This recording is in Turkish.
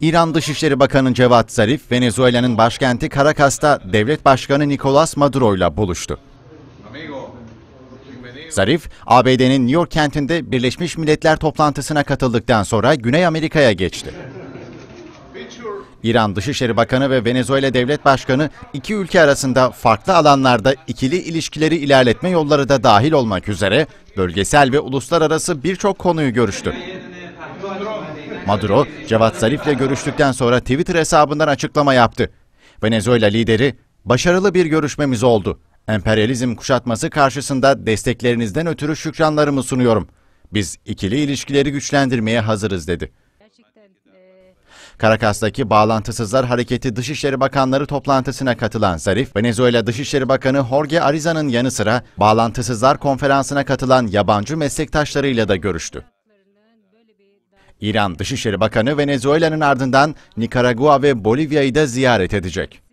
İran Dışişleri Bakanı Cevat Zarif, Venezuela'nın başkenti Caracas'ta devlet başkanı Nicolas Maduro'yla buluştu. Zarif, ABD'nin New York kentinde Birleşmiş Milletler toplantısına katıldıktan sonra Güney Amerika'ya geçti. İran Dışişleri Bakanı ve Venezuela Devlet Başkanı iki ülke arasında farklı alanlarda ikili ilişkileri ilerletme yolları da dahil olmak üzere bölgesel ve uluslararası birçok konuyu görüştü. Maduro, Cevat Zarif'le görüştükten sonra Twitter hesabından açıklama yaptı. Venezuela lideri, başarılı bir görüşmemiz oldu. Emperyalizm kuşatması karşısında desteklerinizden ötürü şükranlarımı sunuyorum. Biz ikili ilişkileri güçlendirmeye hazırız dedi. E, Karakas'taki Bağlantısızlar Hareketi Dışişleri Bakanları toplantısına katılan Zarif, Venezuela Dışişleri Bakanı Jorge Ariza'nın yanı sıra Bağlantısızlar Konferansı'na katılan yabancı meslektaşlarıyla da görüştü. İran Dışişleri Bakanı Venezuela'nın ardından Nikaragua ve Bolivya'yı da ziyaret edecek.